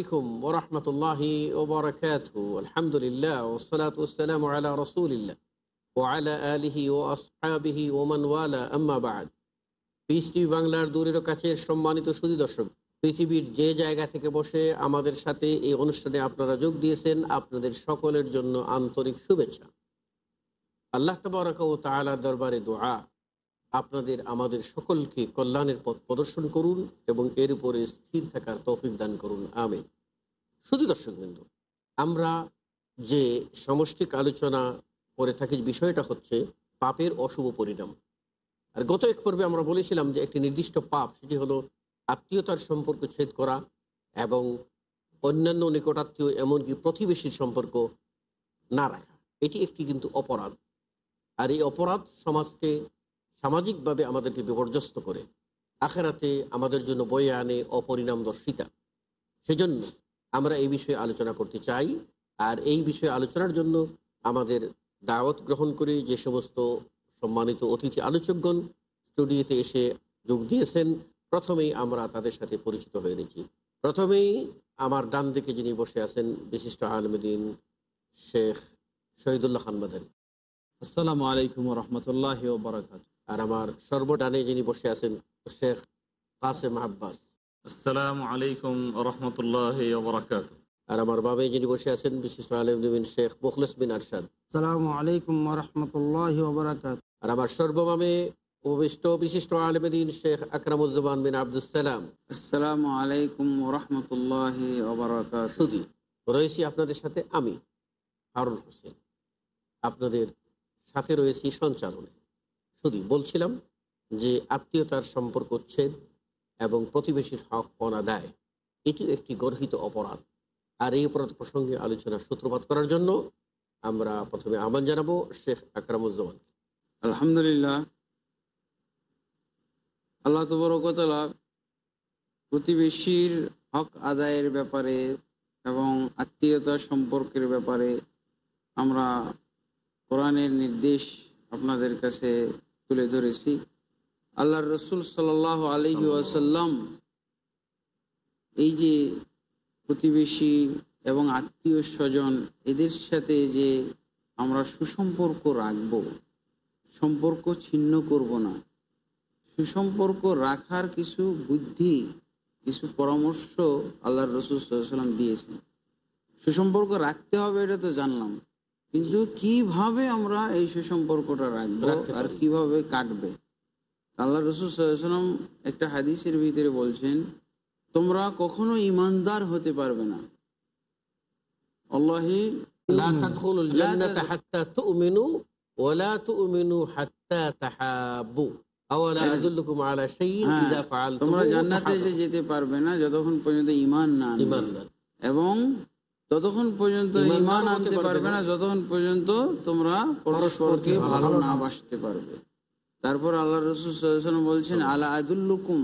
আলাইকুম ওরহমতুল্লাহি আলহামদুলিল্লাহ বাংলার দূরের কাছে সম্মানিত সুদী দর্শক পৃথিবীর যে জায়গা থেকে বসে আমাদের সাথে এই অনুষ্ঠানে আপনারা যোগ দিয়েছেন আপনাদের সকলের জন্য আন্তরিক শুভেচ্ছা আল্লাহ তবরক ও তাহলার দরবারে দোয়া আপনাদের আমাদের সকলকে কল্যাণের পথ প্রদর্শন করুন এবং এর উপরে স্থির থাকার তৌফিক দান করুন আমি শুধু বিন্দু আমরা যে সমষ্টিক আলোচনা করে থাকি বিষয়টা হচ্ছে পাপের অশুভ পরিণাম আর গত এক পর্বে আমরা বলেছিলাম যে একটি নির্দিষ্ট পাপ সেটি হলো আত্মীয়তার সম্পর্ক ছেদ করা এবং অন্যান্য নিকটাত্মীয় এমনকি প্রতিবেশীর সম্পর্ক না রাখা এটি একটি কিন্তু অপরাধ আর এই অপরাধ সমাজকে সামাজিকভাবে আমাদেরকে বিপর্যস্ত করে আখেরাতে আমাদের জন্য বয়ে আনে অপরিণামদর্শিতা সেজন্য আমরা এই বিষয়ে আলোচনা করতে চাই আর এই বিষয়ে আলোচনার জন্য আমাদের দাওয়াত গ্রহণ করে যে সমস্ত সম্মানিত অতিথি আলোচকগণ স্টুডিওতে এসে যোগ দিয়েছেন প্রথমেই আমরা তাদের সাথে পরিচিত হয়ে নিয়েছি প্রথমেই আমার ডান দিকে যিনি বসে আছেন বিশিষ্ট আলমদিন শেখ শহীদুল্লাহ খান মাদারী আসসালামু আলাইকুম রহমতুল্লাহ বারকাত আর আমার সর্বডানে যিনি বসে আছেন শেখ কাসেম আব্বাস আসসালামু আলাইকুম রহমতুল্লাহ আর আমার বাবে যিনি বসে আছেন বিশিষ্ট আলমদিন শেখ মুখলেস বিন আরশাদ সালাম আলাইকুম রহমতুল্লাহ আর আমার সর্বমামে উপবিষ্ট বিশিষ্ট আলমদিন শেখ আকরামুজ্জামান বিন আবদুসালাম আসসালামু আলাইকুম রহমতুল্লাহ শুধু রয়েছি আপনাদের সাথে আমি হারুন হোসেন আপনাদের সাথে রয়েছি সঞ্চালনে শুধু বলছিলাম যে আত্মীয়তার সম্পর্ক ছেদ এবং প্রতিবেশীর হক অনাদায় এটি একটি গর্হিত অপরাধ আর এই অপরাধ প্রসঙ্গে আলোচনা সূত্রপাত করার জন্য আমরা প্রথমে আহ্বান জানাবো শেখ আকরামুজ্জামান আলহামদুলিল্লাহ আল্লাহ তবরকতলা প্রতিবেশীর হক আদায়ের ব্যাপারে এবং আত্মীয়তা সম্পর্কের ব্যাপারে আমরা কোরআনের নির্দেশ আপনাদের কাছে তুলে ধরেছি আল্লাহ রসুল সাল আলহি আসাল্লাম এই যে প্রতিবেশী এবং আত্মীয় স্বজন এদের সাথে যে আমরা সুসম্পর্ক রাখব সম্পর্ক ছিন্ন করব না সুসম্পর্ক রাখার কিছু বুদ্ধি কিছু পরামর্শ আল্লাহর রসুল সাল্লাম দিয়েছেন সুসম্পর্ক রাখতে হবে এটা তো জানলাম কিন্তু কিভাবে আমরা এই সুসম্পর্কটা রাখবো আর কিভাবে কাটবে আল্লাহ রসুলাম একটা হাদিসের ভিতরে বলছেন তোমরা কখনো ইমানদার হতে পারবে না আল্লাহি হ্যাঁ। হ্যাঁ। তোমরা জান্নাতে যেতে পারবে না যতক্ষণ পর্যন্ত ইমান না এবং ততক্ষণ পর্যন্ত ইমান আনতে পারবে না যতক্ষণ পর্যন্ত তোমরা পরস্পরকে ভালো না বাসতে পারবে তারপর আল্লাহ রসুল বলছেন আলা আদুল্লুকুম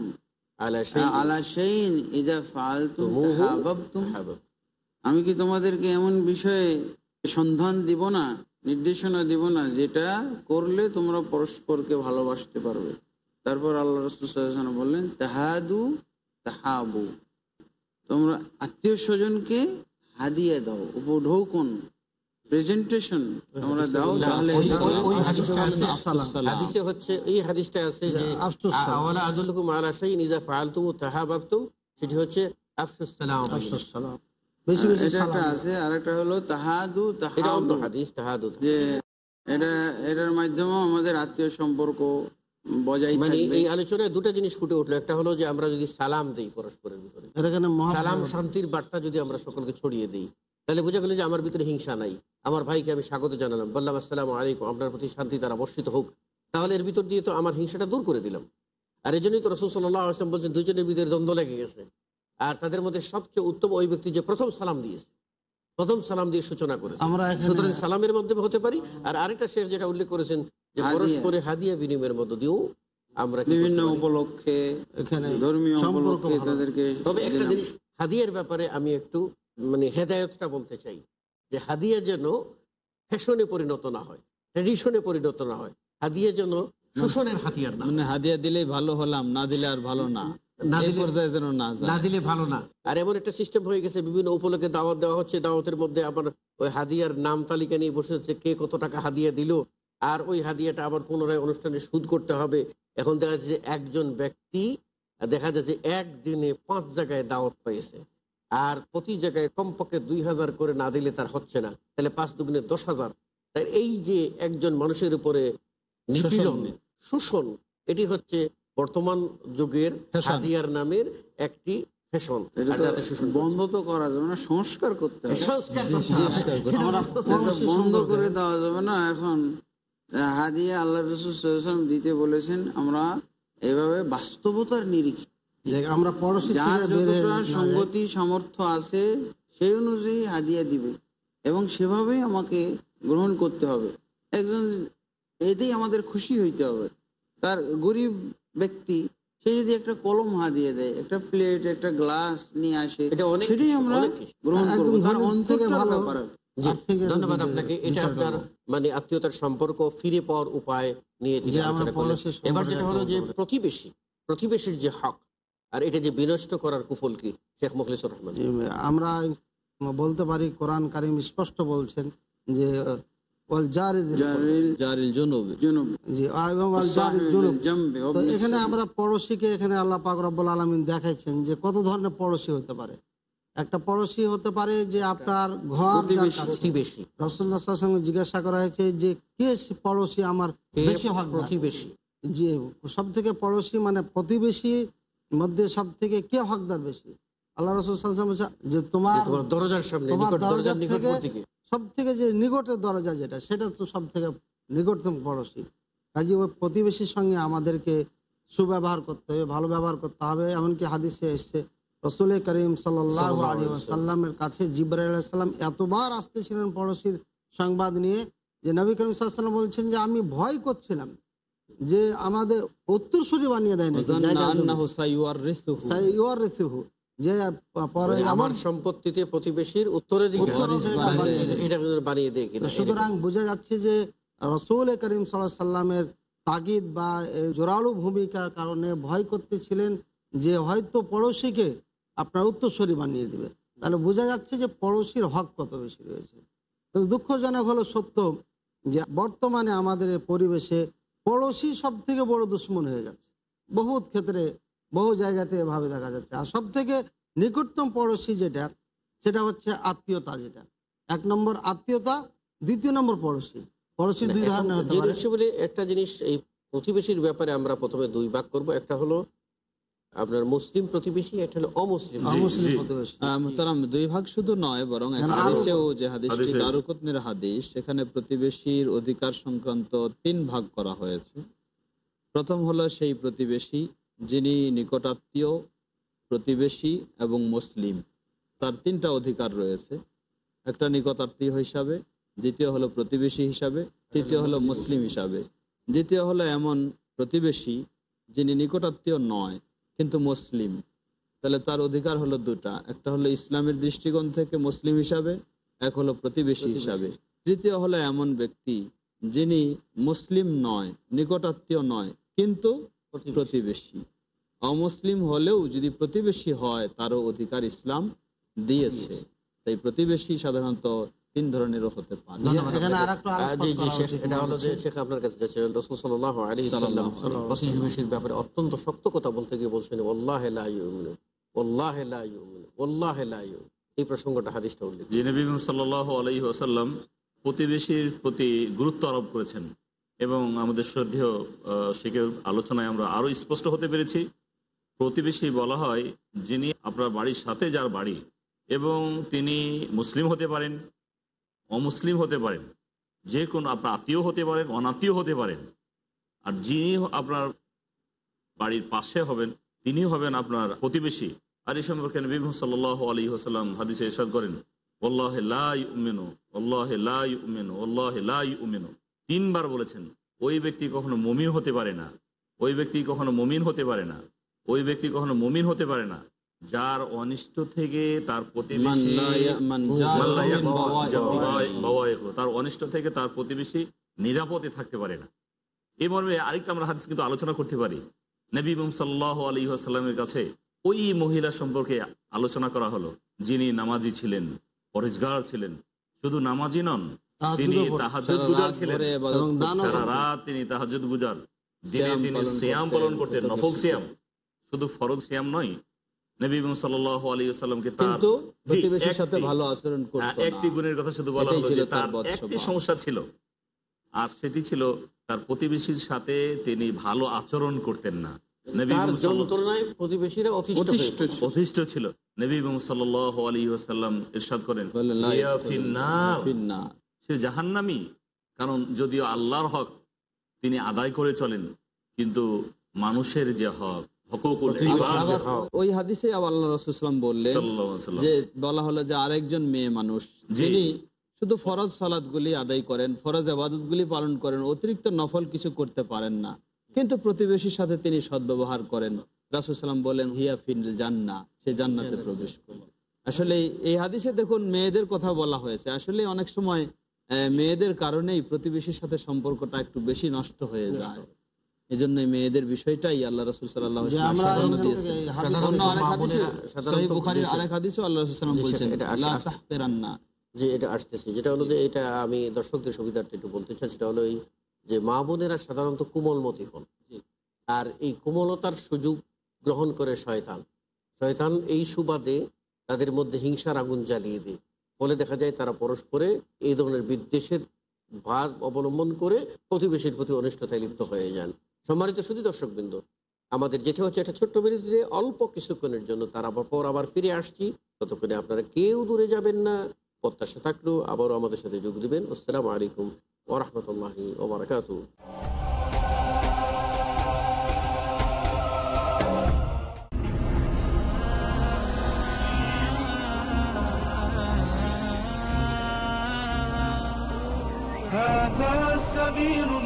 আমি কি তোমাদেরকে এমন বিষয়ে সন্ধান দিব না নির্দেশনা দিব না যেটা করলে তোমরা পরস্পরকে ভালোবাসতে পারবে তারপর আল্লাহ রসুল বললেন তাহাদু তাহাবু তোমরা আত্মীয় স্বজনকে হাদিয়া দাও উপঢৌকন প্রেজেন্টেশন তোমরা দাও তাহলে ওই হাদিসটা আছে হাদিসে হচ্ছে এই হাদিসটা আছে যে আওয়ালা আলা সেটি হচ্ছে আফসুস হ্যাঁ, সালাম আফসুস সালাম হলো হাদিস যে এটা এটার মাধ্যমে আমাদের আত্মীয় সম্পর্ক মানে আমার ভিতরে হিংসা নাই আমার ভাইকে আমি স্বাগত জানালাম বললাম আসসালাম আলাইকুম আপনার প্রতি শান্তি তারা বর্ষিত হোক তাহলে এর ভিতর দিয়ে তো আমার হিংসাটা দূর করে দিলাম আর এই জন্যই তো রসুল বলছেন দুজনের ভিতরে দ্বন্দ্ব লেগে গেছে আর তাদের মধ্যে সবচেয়ে উত্তম ওই ব্যক্তি যে প্রথম সালাম দিয়েছে প্রথম সালাম দিয়ে সূচনা করেছে আমরা সুতরাং সালামের মাধ্যমে হতে পারি আর আরেকটা শেখ যেটা উল্লেখ করেছেন পরস্পরে হাদিয়া বিনিময়ের মধ্য দিয়েও আমরা বিভিন্ন উপলক্ষে এখানে ধর্মীয় উপলক্ষে তাদেরকে তবে একটা জিনিস হাদিয়ার ব্যাপারে আমি একটু মানে হেদায়তটা বলতে চাই যে হাদিয়া যেন ফ্যাশনে পরিণত না হয় পরিণত না হয় হাদিয়া যেন শোষণের হাতিয়ার না মানে হাদিয়া দিলেই ভালো হলাম না দিলে আর ভালো না দিলে ভালো না আর এমন একটা সিস্টেম হয়ে গেছে বিভিন্ন উপলক্ষে দাওয়াত দেওয়া হচ্ছে দাওয়াতের মধ্যে আবার ওই হাদিয়ার নাম তালিকা নিয়ে বসে হচ্ছে কে কত টাকা হাদিয়া দিল আর ওই হাদিয়াটা আবার পুনরায় অনুষ্ঠানে সুদ করতে হবে এখন দেখা যাচ্ছে যে একজন ব্যক্তি দেখা যাচ্ছে একদিনে পাঁচ জায়গায় দাওয়াত পেয়েছে আর প্রতি জায়গায় কমপক্ষে দুই হাজার করে না দিলে তার হচ্ছে না তাহলে পাঁচ দুগুণে দশ হাজার এই যে একজন মানুষের উপরে নিপীড়ন শোষণ এটি হচ্ছে বর্তমান যুগের হাদিয়ার নামের একটি ফ্যাশন বন্ধ তো করা যাবে না সংস্কার করতে হবে সংস্কার বন্ধ করে দেওয়া যাবে না এখন হাদিয়া আল্লাহ রসুলাম দিতে বলেছেন আমরা এভাবে বাস্তবতার নিরিখে আমরা সঙ্গতি সামর্থ্য আছে সেই অনুযায়ী হাদিয়া দিবে এবং সেভাবেই আমাকে গ্রহণ করতে হবে একজন এতেই আমাদের খুশি হইতে হবে তার গরিব ব্যক্তি সে যদি একটা কলম হাদিয়ে দেয় একটা প্লেট একটা গ্লাস নিয়ে আসে এটা অনেক সেটাই আমরা গ্রহণ করবো তার অন্তরটার ব্যাপার ধন্যবাদ আপনাকে এটা আপনার মানে আত্মীয়তার সম্পর্ক ফিরে পাওয়ার উপায় নিয়ে এবার যেটা হলো যে প্রতিবেশী প্রতিবেশীর যে হক আর এটা যে বিনষ্ট করার কুফল কি শেখ মুখলিসুর রহমান আমরা বলতে পারি কোরআন কারিম স্পষ্ট বলছেন যে এখানে আমরা পড়োশিকে এখানে আল্লাহ পাক রব্বুল আলমিন দেখাইছেন যে কত ধরনের পড়োশি হতে পারে একটা পড়োশি হতে পারে যে আপনার ঘর প্রতিবেশী রসুল্লাহাম জিজ্ঞাসা করা হয়েছে যে কে পড়োশি আমার বেশি হক প্রতিবেশী যে সব থেকে পড়োশি মানে প্রতিবেশীর মধ্যে সব থেকে কে হকদার বেশি আল্লাহ রসুলাম যে তোমার দরজার সামনে সব থেকে যে নিকটের দরজা যেটা সেটা তো সব থেকে নিকটতম পড়োশি কাজে ওই প্রতিবেশীর সঙ্গে আমাদেরকে সুব্যবহার করতে হবে ভালো ব্যবহার করতে হবে এমনকি হাদিসে এসছে রসুল করিম সাল্লামের কাছে জিব্রাহ সাল্লাম এতবার আসতেছিলেন পড়োশীর সংবাদ নিয়ে যে নবী করিম সাল্লাম বলছেন যে আমি ভয় করছিলাম যে আমাদের উত্তরসূরি বানিয়ে দেয় না যে আমার সম্পত্তিতে প্রতিবেশীর উত্তরে বানিয়ে দেয় সুতরাং বোঝা যাচ্ছে যে রসুল করিম সাল্লাহ সাল্লামের তাগিদ বা জোরালো ভূমিকার কারণে ভয় করতেছিলেন যে হয়তো পড়োশীকে আপনার উত্তরস্বরী বানিয়ে দিবে তাহলে বোঝা যাচ্ছে যে পড়োশীর হক কত বেশি রয়েছে তবে দুঃখজনক হলো সত্য যে বর্তমানে আমাদের পরিবেশে পড়োশি সব থেকে বড় দুশ্মন হয়ে যাচ্ছে বহুত ক্ষেত্রে বহু জায়গাতে এভাবে দেখা যাচ্ছে আর সব থেকে নিকটতম পড়োশি যেটা সেটা হচ্ছে আত্মীয়তা যেটা এক নম্বর আত্মীয়তা দ্বিতীয় নম্বর পড়োশি পড়োশি দুই ধরনের একটা জিনিস এই প্রতিবেশীর ব্যাপারে আমরা প্রথমে দুই ভাগ করব একটা হলো আপনার মুসলিম প্রতিবেশী এটা হলো অমুসলিম তারাম দুই ভাগ শুধু নয় বরং হাদিসেও যে হাদিসটি দারুকতনের হাদিস সেখানে প্রতিবেশীর অধিকার সংক্রান্ত তিন ভাগ করা হয়েছে প্রথম হলো সেই প্রতিবেশী যিনি নিকটাত্মীয় প্রতিবেশী এবং মুসলিম তার তিনটা অধিকার রয়েছে একটা নিকটাত্মীয় হিসাবে দ্বিতীয় হলো প্রতিবেশী হিসাবে তৃতীয় হলো মুসলিম হিসাবে দ্বিতীয় হলো এমন প্রতিবেশী যিনি নিকটাত্মীয় নয় কিন্তু মুসলিম তাহলে তার অধিকার হলো দুটা একটা হলো ইসলামের দৃষ্টিকোণ থেকে মুসলিম হিসাবে এক হলো প্রতিবেশী হিসাবে তৃতীয় হলো এমন ব্যক্তি যিনি মুসলিম নয় নিকটাত্মীয় নয় কিন্তু প্রতিবেশী অমুসলিম হলেও যদি প্রতিবেশী হয় তারও অধিকার ইসলাম দিয়েছে তাই প্রতিবেশী সাধারণত তিন ধরনেরও হতে পারে শেখ আপনার কাছে ব্যাপারে অত্যন্ত শক্ত কথা বলতে গিয়ে বলছেন ওল্লাহ ওল্লাহ ওল্লাহ এই প্রসঙ্গটা হাদিসটা উল্লেখ প্রতিবেশীর প্রতি গুরুত্ব আরোপ করেছেন এবং আমাদের শ্রদ্ধেয় শেখের আলোচনায় আমরা আরো স্পষ্ট হতে পেরেছি প্রতিবেশী বলা হয় যিনি আপনার বাড়ির সাথে যার বাড়ি এবং তিনি মুসলিম হতে পারেন অমুসলিম হতে পারেন যে কোনো আপনার আত্মীয় হতে পারেন অনাত্মীয় হতে পারেন আর যিনি আপনার বাড়ির পাশে হবেন তিনি হবেন আপনার প্রতিবেশী আর এই সম্পর্কে নবী সাল্লাহ আলী হাসাল্লাম হাদিসে ইসাদ করেন অল্লাহে লাই উমেনো অল্লাহে লাই উমেনো অল্লাহে লাই উমেনো তিনবার বলেছেন ওই ব্যক্তি কখনো মমিন হতে পারে না ওই ব্যক্তি কখনো মমিন হতে পারে না ওই ব্যক্তি কখনো মমিন হতে পারে না যার অনিষ্ট থেকে তার প্রতিবেশী তার অনিষ্ট থেকে তার প্রতিবেশী নিরাপদে থাকতে পারে না এই মর্মে আরেকটা আমরা হাদিস কিন্তু আলোচনা করতে পারি নবী সাল্লাহ আলী আসাল্লামের কাছে ওই মহিলা সম্পর্কে আলোচনা করা হলো যিনি নামাজি ছিলেন পরেজগার ছিলেন শুধু নামাজি নন তিনি তাহাজুদ গুজার ছিলেন সারা রাত তিনি তাহাজুদ গুজার দিনে তিনি শ্যাম পালন করতেন নফল শ্যাম শুধু ফরদ শ্যাম নয় হ্যাঁ, একটি গুণের কথা শুধু বলা হলো যে তার সমস্যা ছিল আর সেটি ছিল তার প্রতিবেশীর সাথে তিনি ভালো আচরণ করতেন না অতিষ্ঠ ছিল নবী সাল্লাহ আলী আসাল্লাম ইরশাদ করেন সে জাহান্নামি কারণ যদিও আল্লাহর হক তিনি আদায় করে চলেন কিন্তু মানুষের যে হক হ্যাঁ। ওই হাদিসে আল্লাহ রসুলাম বললেন যে বলা হলো যে আরেকজন মেয়ে মানুষ যিনি শুধু ফরজ সালাদ আদায় করেন ফরজ আবাদত পালন করেন অতিরিক্ত নফল কিছু করতে পারেন না কিন্তু প্রতিবেশীর সাথে তিনি সদ্ব্যবহার করেন রাসুসাল্লাম বলেন হিয়া ফিনল জান্না সে জান্নাতে প্রবেশ আসলে এই হাদিসে দেখুন মেয়েদের কথা বলা হয়েছে আসলে অনেক সময় মেয়েদের কারণেই প্রতিবেশীর সাথে সম্পর্কটা একটু বেশি নষ্ট হয়ে যায় এজন্য মেয়েদের বিষয়টাই আল্লাহ যে এটা আসতেছে যেটা হলো যে এটা আমি দর্শকদের সুবিধার্থে একটু বলতে চাই সেটা হলো এই যে মা বোনেরা সাধারণত কোমলমতি হন আর এই কোমলতার সুযোগ গ্রহণ করে শয়তান শয়তান এই সুবাদে তাদের মধ্যে হিংসার আগুন জ্বালিয়ে দেয় ফলে দেখা যায় তারা পরস্পরে এই ধরনের বিদ্বেষের ভাব অবলম্বন করে প্রতিবেশীর প্রতি অনিষ্টতায় লিপ্ত হয়ে যান সম্মানিত শুধু দর্শকবৃন্দ আমাদের যেতে হচ্ছে একটা ছোট্ট বিরতিতে অল্প কিছুক্ষণের জন্য তার আবার পর আবার ফিরে আসছি ততক্ষণে আপনারা কেউ দূরে যাবেন না প্রত্যাশা থাকলেও আবারও আমাদের সাথে যোগ দেবেন আসসালামু আলাইকুম ওরহমতুল্লাহ ওবরাকাত هذا سبيل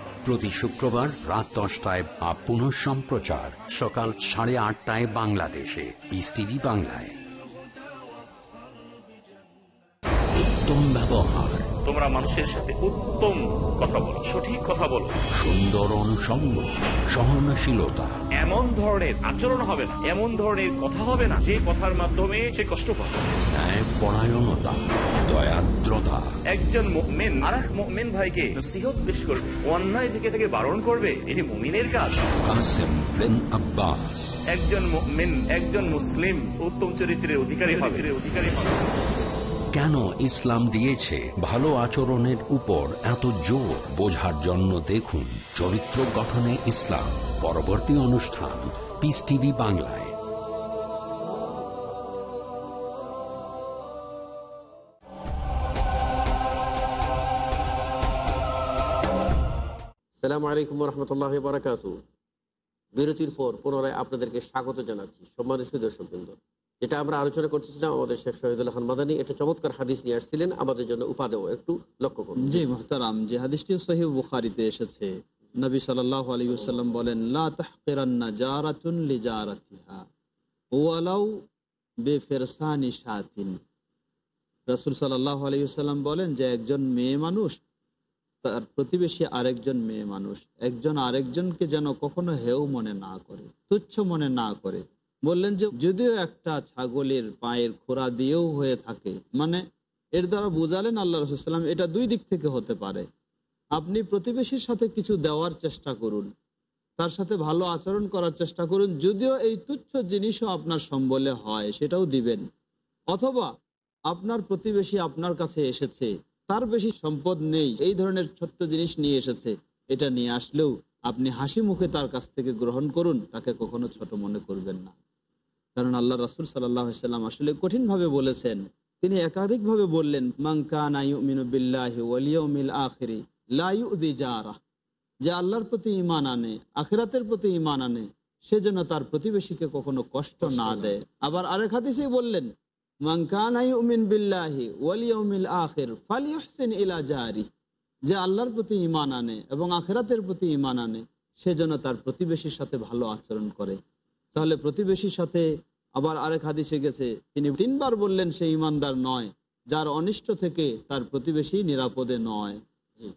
প্রতি শুক্রবার রাত দশটায় বা পুনঃ সম্প্রচার সকাল সাড়ে আটটায় বাংলাদেশে বিস টিভি বাংলায় উত্তম ব্যবহার তোমরা মানুষের সাথে উত্তম কথা বলো সঠিক কথা বলো সুন্দর অনুসঙ্গ সহনশীলতা এমন ধরনের আচরণ হবে না এমন ধরনের কথা হবে না যে কথার মাধ্যমে সে কষ্ট পাবে পরায়ণতা দয়াদ্রতা একজন মেন মেন ভাইকে অন্যায় থেকে বারণ করবে এটি কাজ একজন মেন একজন মুসলিম উত্তম চরিত্রের অধিকারী হবে অধিকারী হবে কেন ইসলাম দিয়েছে ভালো আচরণের উপর এত জোর বোঝার জন্য দেখুন চরিত্র গঠনে ইসলাম পরবর্তী অনুষ্ঠান পিস টিভি বাংলায় সালাম আলাইকুম রহমতুল্লাহ বারাকাত বিরতির পর পুনরায় আপনাদেরকে স্বাগত জানাচ্ছি সম্মানিত দর্শক বিন্দু যেটা আমরা আলোচনা করতেছিলাম আমাদের শেখ শহীদুল্লাহ খান মাদানী এটা চমৎকার হাদিস নিয়ে আসছিলেন আমাদের জন্য উপাদেও একটু লক্ষ্য করুন জি মোহতারাম যে হাদিসটি সহি বুখারিতে এসেছে নবী সাল্লাহ আলী সাল্লাম বলেন লা তাহকেরান্না জারাতুন লি জারাতিহা ওয়ালাউ ফেরসানি সাতিন রাসুল সাল্লাহ আলী সাল্লাম বলেন যে একজন মেয়ে মানুষ তার প্রতিবেশী আরেকজন মেয়ে মানুষ একজন আরেকজনকে যেন কখনো হেউ মনে না করে তুচ্ছ মনে না করে বললেন যে যদিও একটা ছাগলের পায়ের খোরা দিয়েও হয়ে থাকে মানে এর দ্বারা বোঝালেন আল্লাহ রসুলাম এটা দুই দিক থেকে হতে পারে আপনি প্রতিবেশীর সাথে কিছু দেওয়ার চেষ্টা করুন তার সাথে ভালো আচরণ করার চেষ্টা করুন যদিও এই তুচ্ছ জিনিসও আপনার সম্বলে হয় সেটাও দিবেন অথবা আপনার প্রতিবেশী আপনার কাছে এসেছে তার বেশি সম্পদ নেই এই ধরনের ছোট্ট জিনিস নিয়ে এসেছে এটা নিয়ে আসলেও আপনি হাসি মুখে তার কাছ থেকে গ্রহণ করুন তাকে কখনো ছোট মনে করবেন না কারণ আল্লাহ রাসুল সাল্লাহ সাল্লাম আসলে কঠিনভাবে বলেছেন তিনি একাধিকভাবে বললেন মাঙ্কানি যে আল্লাহর প্রতি ইমান আনে আখেরাতের প্রতি ইমান আনে সে যেন তার প্রতিবেশীকে কখনো কষ্ট না দেয় আবার আরেক হাদিসে বললেন যে আল্লাহর প্রতি ইমান আনে এবং আখেরাতের প্রতি ইমান আনে সে যেন তার প্রতিবেশীর সাথে ভালো আচরণ করে তাহলে প্রতিবেশীর সাথে আবার আরেক হাদিসে গেছে তিনি তিনবার বললেন সে ইমানদার নয় যার অনিষ্ট থেকে তার প্রতিবেশী নিরাপদে নয়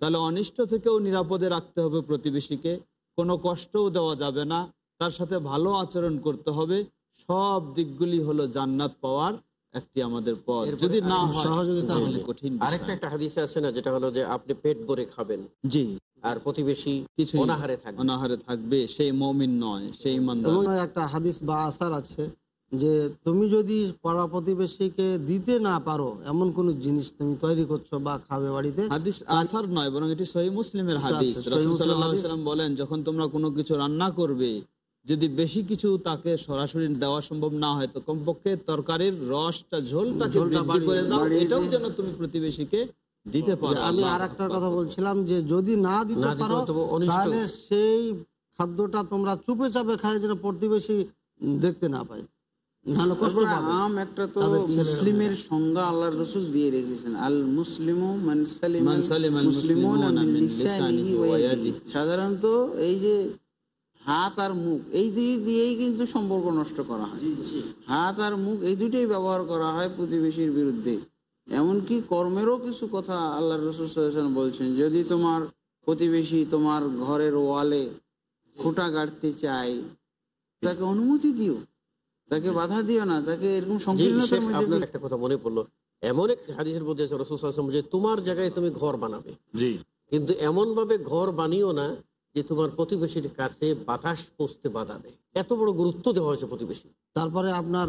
তাহলে অনিষ্ট থেকেও নিরাপদে রাখতে হবে প্রতিবেশীকে কোনো কষ্টও দেওয়া যাবে না তার সাথে ভালো আচরণ করতে হবে সব দিকগুলি হলো জান্নাত পাওয়ার একটি আমাদের পথ যদি না সহযোগিতা কঠিন আরেকটা একটা হাদিসে আছে না যেটা হলো যে আপনি পেট ভরে খাবেন জি আর প্রতিবেশী কিছু অনাহারে থাকবে অনাহারে থাকবে সেই মমিন নয় সেই একটা হাদিস বা আসার আছে যে তুমি যদি পাড়া প্রতিবেশীকে দিতে না পারো এমন কোন জিনিস তুমি তৈরি করছো বা খাবে বাড়িতে আসার নয় বরং এটি সহি মুসলিমের আচ্ছা, হাদিস আচ্ছা, রসুলাম বলেন যখন তোমরা কোনো কিছু রান্না করবে যদি বেশি কিছু তাকে সরাসরি দেওয়া সম্ভব না হয় তো কমপক্ষে তরকারির রসটা ঝোলটাকে করে দাও এটাও যেন তুমি প্রতিবেশীকে দিতে আমি আর কথা বলছিলাম যে যদি না দিতে পারো তাহলে সেই খাদ্যটা তোমরা চুপে চাপে খাই যেন প্রতিবেশী দেখতে না পাই মুসলিমের সংজ্ঞা দিয়ে রেখেছেন সাধারণত এই যে হাত আর মুখ এই দুই দিয়েই কিন্তু সম্পর্ক নষ্ট করা হয় হাত আর মুখ এই দুটোই ব্যবহার করা হয় প্রতিবেশীর বিরুদ্ধে এমনকি কর্মেরও কিছু কথা আল্লাহ রসুলাম বলছেন যদি তোমার প্রতিবেশী তোমার ঘরের ওয়ালে খুঁটা গাড়তে চাই তাকে অনুমতি দিও তাকে বাধা দিও না তাকে এরকম আপনার একটা কথা মনে পড়লো এমন এক হাদিসের মধ্যে রসুল যে তোমার জায়গায় তুমি ঘর বানাবে কিন্তু এমন ভাবে ঘর বানিও না যে তোমার প্রতিবেশীর কাছে বাতাস পৌঁছতে বাধা দেয় এত বড় গুরুত্ব দেওয়া হয়েছে প্রতিবেশী তারপরে আপনার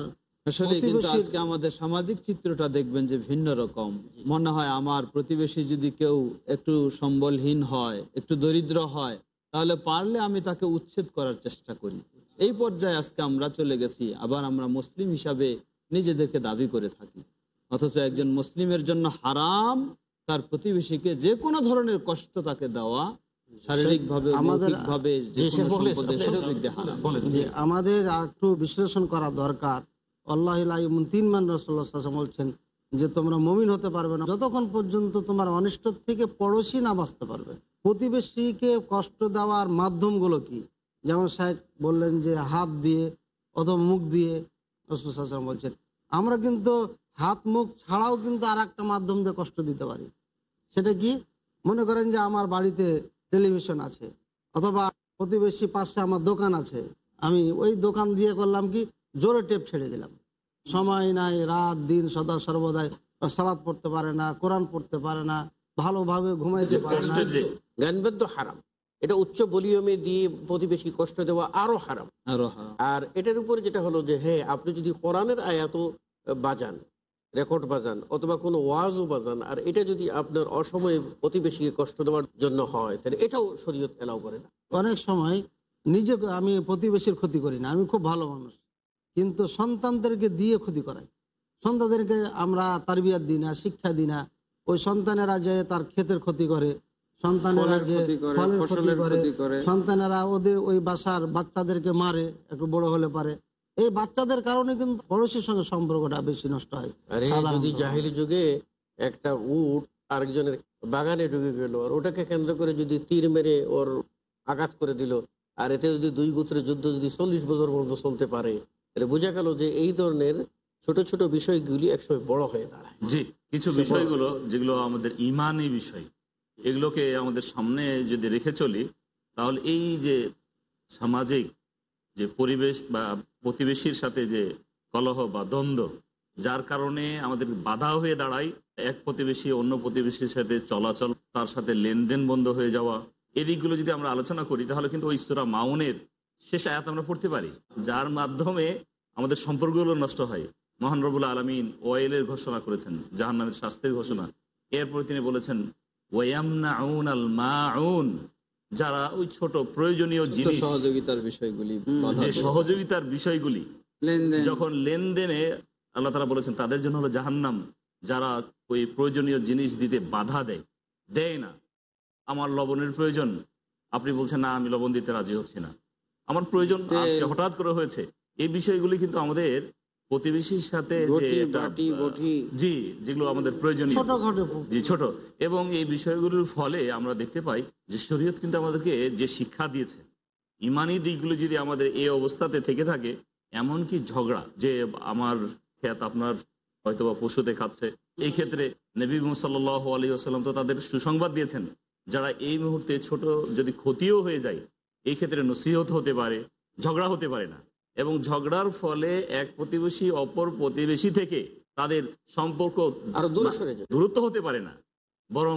আসলে কিন্তু আজকে আমাদের সামাজিক চিত্রটা দেখবেন যে ভিন্ন রকম মনে হয় আমার প্রতিবেশী যদি কেউ একটু সম্বলহীন হয় একটু দরিদ্র হয় তাহলে পারলে আমি তাকে উচ্ছেদ করার চেষ্টা করি এই পর্যায়ে আজকে আমরা চলে গেছি আবার আমরা মুসলিম হিসাবে নিজেদেরকে দাবি করে থাকি অথচ একজন মুসলিমের জন্য হারাম তার প্রতিবেশীকে যে কোনো ধরনের কষ্ট তাকে দেওয়া আমাদের আর একটু বিশ্লেষণ করা দরকার আল্লাহ তিন মান রসুল্লাহ বলছেন যে তোমরা মমিন হতে পারবে না যতক্ষণ পর্যন্ত তোমার অনিষ্ট থেকে পড়োশি না বাঁচতে পারবে প্রতিবেশীকে কষ্ট দেওয়ার মাধ্যমগুলো কি যেমন সাহেব বললেন যে হাত দিয়ে অথবা মুখ দিয়ে রসুলাম বলছেন আমরা কিন্তু হাত মুখ ছাড়াও কিন্তু আর একটা মাধ্যম দিয়ে কষ্ট দিতে পারি সেটা কি মনে করেন যে আমার বাড়িতে টেলিভিশন আছে অথবা প্রতিবেশী পাশে আমার দোকান আছে আমি ওই দোকান দিয়ে করলাম কি জোরে টেপ ছেড়ে দিলাম সময় নাই রাত দিন সদা সর্বদাই সালাদ পড়তে পারে না কোরআন পড়তে পারে না ভালোভাবে ঘুমাইতে পারে জ্ঞানবেদ্য হারাম এটা উচ্চ ভলিউমে দিয়ে প্রতিবেশী কষ্ট দেওয়া আরো হারাম আর এটার উপরে যেটা হলো যে হ্যাঁ আপনি যদি কোরআনের আয়াত বাজান রেকর্ড বাজান অথবা কোনো ওয়াজও বাজান আর এটা যদি আপনার অসময়ে প্রতিবেশীকে কষ্ট দেওয়ার জন্য হয় তাহলে এটাও শরীয়ত এলাও করে না অনেক সময় নিজেকে আমি প্রতিবেশীর ক্ষতি করি না আমি খুব ভালো মানুষ কিন্তু সন্তানদেরকে দিয়ে ক্ষতি করাই সন্তানদেরকে আমরা তারবিয়াত দিই না শিক্ষা দিই না ওই সন্তানেরা যে তার ক্ষেতের ক্ষতি করে সন্তানেরা যে ফলের ক্ষতি করে সন্তানেরা ওদের ওই বাসার বাচ্চাদেরকে মারে একটু বড় হলে পারে এই বাচ্চাদের কারণে কিন্তু পড়োশির সঙ্গে সম্পর্কটা বেশি নষ্ট হয় জাহিলি যুগে একটা উঠ আরেকজনের বাগানে ঢুকে গেল আর ওটাকে কেন্দ্র করে যদি তীর মেরে ওর আঘাত করে দিল আর এতে যদি দুই গোত্রে যুদ্ধ যদি চল্লিশ বছর পর্যন্ত চলতে পারে তাহলে বোঝা গেল যে এই ধরনের ছোট ছোট বিষয়গুলি একসময় বড় হয়ে দাঁড়ায় জি কিছু বিষয়গুলো যেগুলো আমাদের ইমানই বিষয় এগুলোকে আমাদের সামনে যদি রেখে চলি তাহলে এই যে সামাজিক যে পরিবেশ বা প্রতিবেশীর সাথে যে কলহ বা দ্বন্দ্ব যার কারণে আমাদের বাধা হয়ে দাঁড়ায় এক প্রতিবেশী অন্য প্রতিবেশীর সাথে চলাচল তার সাথে লেনদেন বন্ধ হয়ে যাওয়া এদিকগুলো যদি আমরা আলোচনা করি তাহলে কিন্তু ওই ইস্তরা মাউনের শেষ আয়াত আমরা পড়তে পারি যার মাধ্যমে আমাদের সম্পর্কগুলো নষ্ট হয় মহান রবুল্লা আলমিন ওয়েলের ঘোষণা করেছেন জাহান নামের শাস্তির ঘোষণা এরপরে তিনি বলেছেন ওয়ামনা আউন আল যারা ওই ছোট প্রয়োজনীয় জিনিস সহযোগিতার বিষয়গুলি যে সহযোগিতার বিষয়গুলি যখন লেনদেনে আল্লাহ তারা বলেছেন তাদের জন্য হলো জাহান্নাম যারা ওই প্রয়োজনীয় জিনিস দিতে বাধা দেয় দেয় না আমার লবণের প্রয়োজন আপনি বলছেন না আমি লবণ দিতে রাজি হচ্ছি না আমার প্রয়োজন হঠাৎ করে হয়েছে এই বিষয়গুলি কিন্তু আমাদের প্রতিবেশীর সাথে জি যেগুলো আমাদের প্রয়োজনীয় জি ছোট এবং এই বিষয়গুলোর ফলে আমরা দেখতে পাই যে শরীয়ত কিন্তু আমাদেরকে যে শিক্ষা দিয়েছে ইমানি দিকগুলো যদি আমাদের এই অবস্থাতে থেকে থাকে এমনকি ঝগড়া যে আমার খ্যাত আপনার হয়তো বা পশুতে খাচ্ছে এই ক্ষেত্রে নবী সাল্লাহ আলী আসাল্লাম তো তাদের সুসংবাদ দিয়েছেন যারা এই মুহূর্তে ছোট যদি ক্ষতিও হয়ে যায় এই ক্ষেত্রে নসিহত হতে পারে ঝগড়া হতে পারে না এবং ঝগড়ার ফলে এক প্রতিবেশী অপর প্রতিবেশী থেকে তাদের সম্পর্ক আরো দূরত্ব হতে পারে না বরং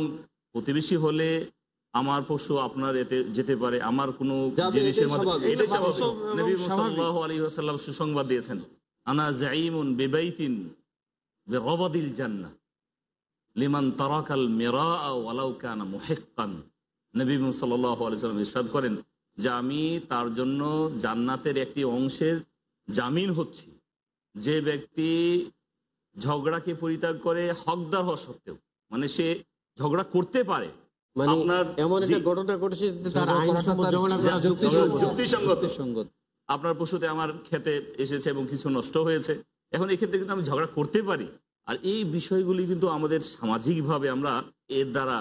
প্রতিবেশী হলে আমার পশু আপনার এতে যেতে পারে আমার কোনো জিনিসের মধ্যে সুসংবাদ দিয়েছেন আনা জাইমুন বেবাইতিন বেগবাদিল জান্না লিমান তারাকাল মেরা আলাউকানা মোহেকান নবী সাল্লাহ আলি সাল্লাম ইরশাদ করেন যে আমি তার জন্য জান্নাতের একটি অংশের জামিন হচ্ছি যে ব্যক্তি ঝগড়াকে পরিত্যাগ করে হকদার হওয়া সত্ত্বেও মানে সে ঝগড়া করতে পারে মানে আপনার পশুতে আমার খেতে এসেছে এবং কিছু নষ্ট হয়েছে এখন এক্ষেত্রে কিন্তু আমি ঝগড়া করতে পারি আর এই বিষয়গুলি কিন্তু আমাদের সামাজিকভাবে আমরা এর দ্বারা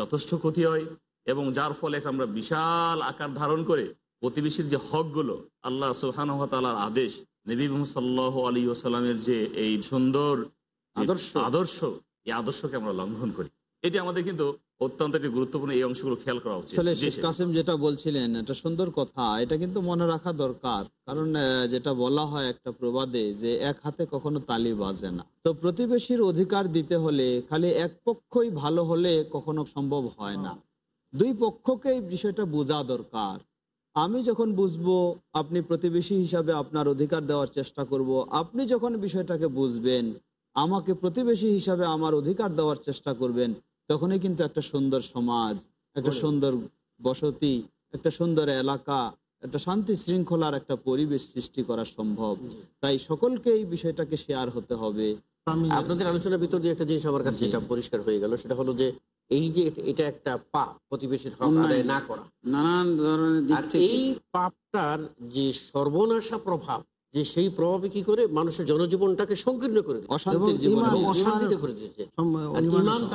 যথেষ্ট ক্ষতি হয় এবং যার ফলে আমরা বিশাল আকার ধারণ করে প্রতিবেশীর যে হকগুলো আল্লাহ সুহানতালার আদেশ নবী সাল্লাহ আলী ওসালামের যে এই সুন্দর আদর্শ আদর্শ এই আদর্শকে আমরা লঙ্ঘন করি এটি আমাদের কিন্তু অত্যন্ত একটি গুরুত্বপূর্ণ এই অংশগুলো খেয়াল করা উচিত কাসেম যেটা বলছিলেন এটা সুন্দর কথা এটা কিন্তু মনে রাখা দরকার কারণ যেটা বলা হয় একটা প্রবাদে যে এক হাতে কখনো তালি বাজে না তো প্রতিবেশীর অধিকার দিতে হলে খালি এক পক্ষই ভালো হলে কখনো সম্ভব হয় না দুই পক্ষকে এই বিষয়টা বোঝা দরকার আমি যখন বুঝবো আপনি প্রতিবেশী হিসাবে আপনার অধিকার দেওয়ার চেষ্টা করব। আপনি যখন বিষয়টাকে বুঝবেন আমাকে প্রতিবেশী হিসাবে আমার অধিকার দেওয়ার চেষ্টা করবেন তখনই কিন্তু একটা সুন্দর সমাজ একটা সুন্দর বসতি একটা সুন্দর এলাকা একটা শান্তি শৃঙ্খলার একটা পরিবেশ সৃষ্টি করা সম্ভব তাই সকলকে এই বিষয়টাকে শেয়ার হতে হবে আপনাদের আলোচনার ভিতর দিয়ে একটা জিনিস আমার কাছে যেটা পরিষ্কার হয়ে গেল সেটা হলো যে এই যে এটা একটা পাপ প্রতিবেশীর না করা নানান ধরনের এই পাপটার যে সর্বনাশা প্রভাব যে সেই প্রভাবে কি করে মানুষের জনজীবনটাকে সংকীর্ণ করে দিচ্ছে ইমান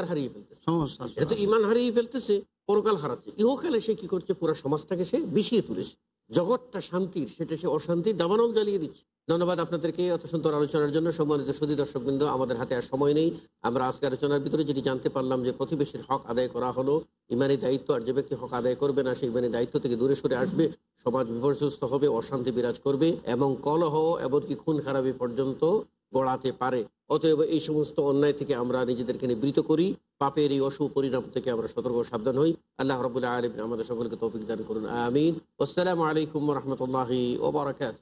হারিয়ে ফেলতেছে ইমান হারিয়ে ফেলতেছে পরকাল হারাচ্ছে ইহকালে সে কি করছে পুরো সমাজটাকে সে বিষিয়ে তুলেছে জগৎটা শান্তির সেটা সে অশান্তি দামানল জ্বালিয়ে দিচ্ছে ধন্যবাদ আপনাদেরকে অত সুন্দর আলোচনার জন্য সম্মানিত সুদী দর্শকবৃন্দ আমাদের হাতে আর সময় নেই আমরা আজকে আলোচনার ভিতরে যেটি জানতে পারলাম যে প্রতিবেশীর হক আদায় করা হলো ইমানি দায়িত্ব আর যে ব্যক্তি হক আদায় করবে না সেই ইমানি দায়িত্ব থেকে দূরে সরে আসবে সমাজ বিপর্যস্ত হবে অশান্তি বিরাজ করবে এবং কলহ এমনকি খুন খারাপি পর্যন্ত গড়াতে পারে অতএব এই সমস্ত অন্যায় থেকে আমরা নিজেদেরকে নিবৃত করি পাপের এই অশুভ পরিণাম থেকে আমরা সতর্ক সাবধান হই আল্লাহ রবুল্লাহ আলমিন আমাদের সকলকে তৌফিক দান করুন আমিন আসসালামু আলাইকুম রহমতুল্লাহি ওবরাকাতু